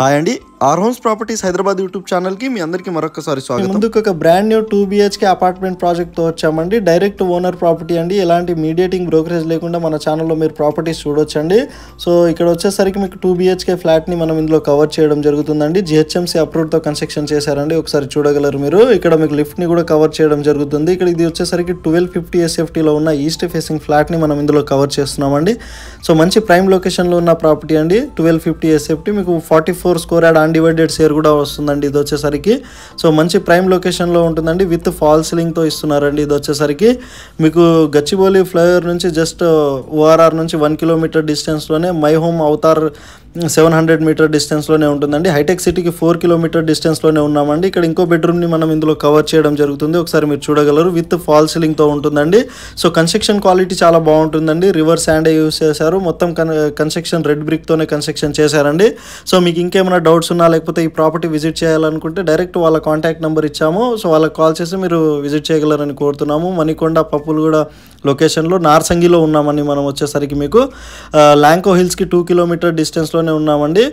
hi అండి R homes properties Hyderabad YouTube channel కి మీ అందరికి మరొకసారి స్వాగతం ముందుకు ఒక brand new two BHK apartment project తో వచ్చామండి డైరెక్ట్ ఓనర్ ప్రాపర్టీ అండి ఎలాంటి మీడియేటింగ్ బ్రోకరేజ్ లేకుండా మన ఛానల్లో మీరు ప్రాపర్టీస్ చూడొచ్చండి సో ఇక్కడ వచ్చేసరికి మీకు టూ బిహెచ్కే ఫ్లాట్ ని మనం ఇందులో కవర్ చేయడం జరుగుతుందండి జిహెచ్ఎంసి అప్రూవ్ తో కన్స్ట్రక్షన్ చేశారండి ఒకసారి చూడగలరు మీరు ఇక్కడ మీకు లిఫ్ట్ ని కూడా కవర్ చేయడం జరుగుతుంది ఇక్కడ ఇది వచ్చేసరికి ట్వెల్వ్ ఫిఫ్టీ లో ఉన్న ఈస్ట్ ఫేసింగ్ ఫ్లాట్ ని మనం ఇందులో కవర్ చేస్తున్నామండి సో మంచి ప్రైమ్ లొకేషన్లో ఉన్న ప్రాపర్టీ అండి ట్వెల్వ్ ఫిఫ్టీ ఎస్ఎఫ్టీ మీకు forty four square yard undivided share కూడా వస్తుందండి ఇది వచ్చేసరికి సో మంచి ప్రైమ్ లొకేషన్లో ఉంటుందండి విత్ ఫాల్ సీలింగ్తో ఇస్తున్నారండి ఇది వచ్చేసరికి మీకు గచ్చిబౌలి ఫ్లైఓవర్ నుంచి జస్ట్ ఓఆర్ఆర్ uh, నుంచి వన్ కిలోమీటర్ డిస్టెన్స్లోనే My Home Avatar seven hundred metre డిస్టెన్స్లోనే ఉంటుందండి హైటెక్ సిటీకి ఫోర్ కిలోమీటర్ డిస్టెన్స్లోనే ఉన్నామండి ఇక్కడ ఇంకో బెడ్రూమ్ని మనం ఇందులో కవర్ చేయడం జరుగుతుంది ఒకసారి మీరు చూడగలరు విత్ ఫాల్ సీలింగ్తో ఉంటుందండి సో కన్స్ట్రక్షన్ క్వాలిటీ చాలా బాగుంటుందండి రివర్స్ హ్యాండే యూస్ చేశారు మొత్తం కన్స్ట్రక్షన్ రెడ్ బ్రిక్తోనే కన్స్ట్రక్షన్ చేశారండి సో మీకు ఇంకేమైనా డౌట్స్ ఉన్నా లేకపోతే ఈ ప్రాపర్టీ విజిట్ చేయాలనుకుంటే డైరెక్ట్ వాళ్ళ కాంటాక్ట్ నెంబర్ ఇచ్చాము సో వాళ్ళకి కాల్ చేసి మీరు విజిట్ చేయగలరని కోరుతున్నాము మణికొండ పప్పులు కూడా లొకేషన్లో నార్సంగిలో ఉన్నామండి మనం వచ్చేసరికి మీకు ల్యాంకో హిల్స్కి టూ కిలోమీటర్ డిస్టెన్స్లోనే ఉన్నామండి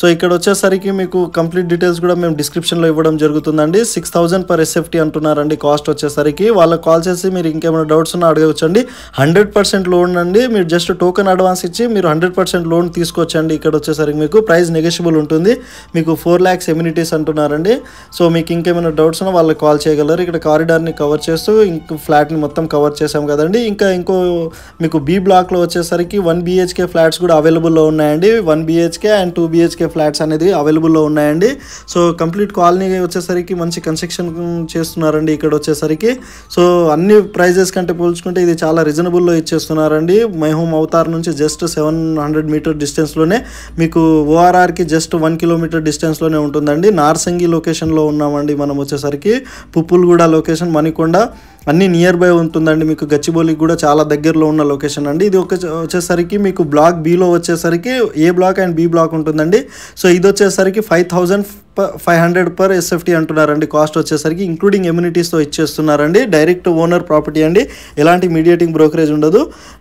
సో ఇక్కడ వచ్చేసరికి మీకు కంప్లీట్ డీటెయిల్స్ కూడా మేము డిస్క్రిప్షన్లో ఇవ్వడం జరుగుతుందండి సిక్స్ థౌజండ్ పర్ ఎస్ఎఫ్టీ అంటున్నారండి కాస్ట్ వచ్చేసరికి వాళ్ళకి కాల్ చేసి మీరు ఇంకేమైనా డౌట్స్ ఉన్నా అడగవచ్చండి హండ్రెడ్ పర్సెంట్ లోన్ అండి మీరు జస్ట్ టోకెన్ అడ్వాన్స్ ఇచ్చి మీరు హండ్రెడ్ పర్సెంట్ లోన్ తీసుకొచ్చండి ఇక్కడ వచ్చేసరికి మీకు ప్రైస్ నెగోషియబుల్ ఉంటుంది మీకు ఫోర్ ల్యాక్స్ ఎమ్యూనిటీస్ అంటున్నారండి సో మీకు ఇంకేమైనా డౌట్స్ ఉన్నా వాళ్ళకి కాల్ చేయగలరు ఇక్కడ కారిడార్ని కవర్ చేస్తూ ఇంక ఫ్లాట్ని మొత్తం కవర్ చేసాం కదండి చూసుకోండి ఇంకా ఇంకో మీకు బీ బ్లాక్లో వచ్చేసరికి వన్ బీహెచ్కే ఫ్లాట్స్ కూడా అవైలబుల్లో ఉన్నాయండి one BHK and two BHK flats అనేది అవైలబుల్లో ఉన్నాయండి సో కంప్లీట్ కాలనీ వచ్చేసరికి మంచి కన్స్ట్రక్షన్ చేస్తున్నారండి ఇక్కడ వచ్చేసరికి సో అన్ని ప్రైజెస్ కంటే పోల్చుకుంటే ఇది చాలా రీజనబుల్లో ఇచ్చేస్తున్నారండి హోమ్ అవతార్ నుంచి జస్ట్ సెవెన్ హండ్రెడ్ మీటర్ డిస్టెన్స్లోనే మీకు ఓఆర్ఆర్కి జస్ట్ వన్ కిలోమీటర్ డిస్టెన్స్లోనే ఉంటుందండి నార్సంగి లొకేషన్లో ఉన్నామండి మనం వచ్చేసరికి పుప్పులగూడ లొకేషన్ మణికొండ అన్నీ నియర్ బై ఉంటుందండి మీకు గచ్చిబౌలికి కూడా చాలా దగ్గరలో ఉన్న లొకేషన్ అండి ఇది ఒక వచ్చేసరికి మీకు బ్లాక్ బిలో వచ్చేసరికి A block and B block ఉంటుందండి సో ఇది వచ్చేసరికి five thousand five hundred per SFT అంటున్నారండి కాస్ట్ వచ్చేసరికి ఇంక్లూడింగ్ ఎమ్యూనిటీస్తో ఇచ్చేస్తున్నారండి డైరెక్ట్ ఓనర్ ప్రాపర్టీ అండి ఎలాంటి మీడియేటింగ్ బ్రోకరేజ్ ఉండదు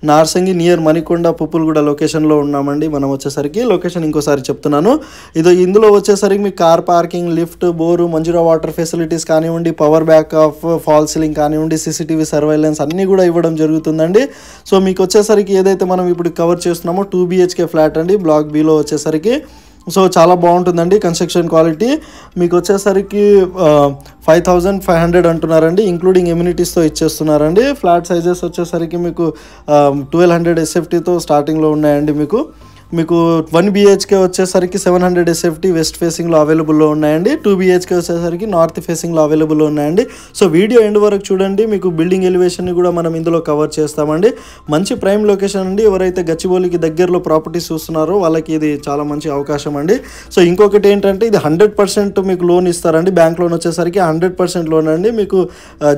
నార్సంగి నియర్ మణికొండ పుప్పులగూడ లొకేషన్లో ఉన్నామండి మనం వచ్చేసరికి లొకేషన్ ఇంకోసారి చెప్తున్నాను ఇది ఇందులో వచ్చేసరికి మీకు car parking lift bore Manjira water facilities కానివ్వండి power backup false ceiling కానివ్వండి సీసీటీవీ సర్వైలెన్స్ అన్నీ కూడా ఇవ్వడం జరుగుతుందండి సో మీకు వచ్చేసరికి ఏదైతే మనం ఇప్పుడు కవర్ చేస్తున్నామో టూ బీహెచ్కే ఫ్లాట్ అండి బ్లాక్ బీలో వచ్చేసరికి సో చాలా బాగుంటుందండి కన్స్ట్రక్షన్ క్వాలిటీ మీకు వచ్చేసరికి ఫైవ్ థౌజండ్ ఫైవ్ హండ్రెడ్ అంటున్నారండి ఇంక్లూడింగ్ ఎమ్యూనిటీస్తో ఇచ్చేస్తున్నారండి ఫ్లాట్ సైజెస్ వచ్చేసరికి మీకు ట్వెల్వ్ హండ్రెడ్ ఎస్ఎఫ్టీతో స్టార్టింగ్లో ఉన్నాయండి మీకు మీకు వన్ బీహెచ్కే వచ్చేసరికి సెవెన్ హండ్రెడ్ ఎస్ఎఫ్టీ వెస్ట్ ఫేసింగ్లో అవైలబుల్లో ఉన్నాయండి టూ బీహెచ్కే వచ్చేసరికి నార్త్ ఫేసింగ్లో అవైలబుల్లో ఉన్నాయండి సో వీడియో ఎండ్ వరకు చూడండి మీకు బిల్డింగ్ ఎలివేషన్ని కూడా మనం ఇందులో కవర్ చేస్తామండి మంచి ప్రైమ్ లొకేషన్ అండి ఎవరైతే గచ్చిబౌలికి దగ్గరలో ప్రాపర్టీస్ చూస్తున్నారో వాళ్ళకి ఇది చాలా మంచి అవకాశం అండి సో ఇంకొకటి ఏంటంటే ఇది హండ్రెడ్ పర్సెంట్ మీకు లోన్ ఇస్తారండి బ్యాంక్ లోన్ వచ్చేసరికి హండ్రెడ్ పర్సెంట్ లోన్ అండి మీకు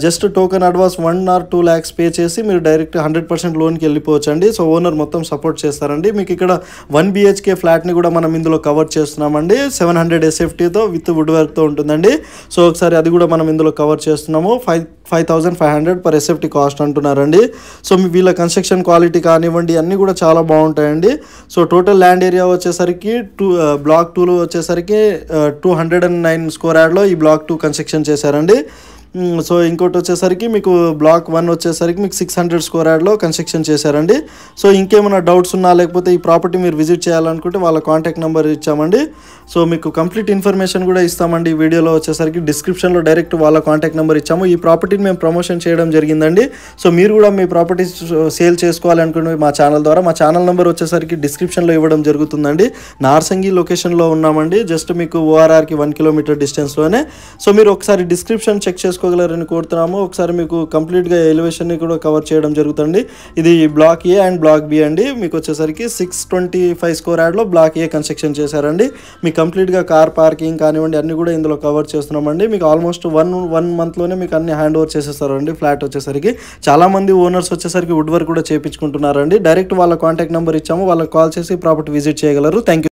just token advance one or two lakhs pay చేసి మీరు డైరెక్ట్ హండ్రెడ్ పర్సెంట్ లోన్కి వెళ్ళిపోవచ్చు అండి సో ఓనర్ మొత్తం సపోర్ట్ చేస్తారండి మీకు ఇక్కడ వన్ బిహెచ్కే ఫ్లాట్ని కూడా మనం ఇందులో కవర్ చేస్తున్నామండి సెవెన్ హండ్రెడ్ ఎస్ఎఫ్టీతో విత్ వుడ్ వర్క్తో ఉంటుందండి సో ఒకసారి అది కూడా మనం ఇందులో కవర్ చేస్తున్నాము five five thousand five hundred per SFT cost అంటున్నారండి సో వీళ్ళ కన్స్ట్రక్షన్ క్వాలిటీ కానివ్వండి అన్నీ కూడా చాలా బాగుంటాయండి సో టోటల్ ల్యాండ్ ఏరియా వచ్చేసరికి టూ బ్లాక్ టూలో వచ్చేసరికి two hundred and nine square యాడ్లో ఈ బ్లాక్ టూ కన్స్ట్రక్షన్ చేశారండి సో ఇంకోటి వచ్చేసరికి మీకు బ్లాక్ వన్ వచ్చేసరికి మీకు సిక్స్ హండ్రెడ్ స్క్వేర్ యార్డ్లో కన్స్ట్రక్షన్ చేశారండి సో ఇంకేమైనా డౌట్స్ ఉన్నా లేకపోతే ఈ ప్రాపర్టీ మీరు విజిట్ చేయాలనుకుంటే వాళ్ళ కాంటాక్ట్ నెంబర్ ఇచ్చామండి సో మీకు కంప్లీట్ ఇన్ఫర్మేషన్ కూడా ఇస్తామండి ఈ వీడియోలో వచ్చేసరికి డిస్క్రిప్షన్లో డైరెక్ట్ వాళ్ళ కాంటాక్ట్ నెంబర్ ఇచ్చాము ఈ ప్రాపర్టీని మేము ప్రమోషన్ చేయడం జరిగిందండి సో మీరు కూడా మీ ప్రాపర్టీస్ సేల్ చేసుకోవాలనుకుంటే మా ఛానల్ ద్వారా మా ఛానల్ నెంబర్ వచ్చేసరికి డిస్క్రిప్షన్లో ఇవ్వడం జరుగుతుందండి నార్సంగి లొకేషన్లో ఉన్నామండి జస్ట్ మీకు ఓఆర్ఆర్కి వన్ కిలోమీటర్ డిస్టెన్స్లోనే సో మీరు ఒకసారి డిస్క్రిప్షన్ చెక్ చేసుకో తెలుసుకోగలరని కోరుతున్నాము ఒకసారి మీకు కంప్లీట్గా ఎలివేషన్ని కూడా కవర్ చేయడం జరుగుతుంది ఇది block A and block B అండి మీకు వచ్చేసరికి సిక్స్ ట్వంటీ ఫైవ్ స్కోర్ యాడ్లో బ్లాక్ ఏ కన్స్ట్రక్షన్ చేశారండి మీకు కంప్లీట్గా కార్ పార్కింగ్ కానివ్వండి అన్నీ కూడా ఇందులో కవర్ చేస్తున్నామండి మీకు ఆల్మోస్ట్ వన్ వన్ మంత్లోనే మీకు అన్ని హ్యాండ్ ఓవర్ చేసేస్తారండి ఫ్లాట్ వచ్చేసరికి చాలామంది ఓనర్స్ వచ్చేసరికి వుడ్ వర్క్ కూడా చేయించుకుంటున్నారండి డైరెక్ట్ వాళ్ళ కాంటాక్ట్ నెంబర్ ఇచ్చాము వాళ్ళకి కాల్ చేసి ప్రాపర్టీ విజిట్ చేయగలరు థ్యాంక్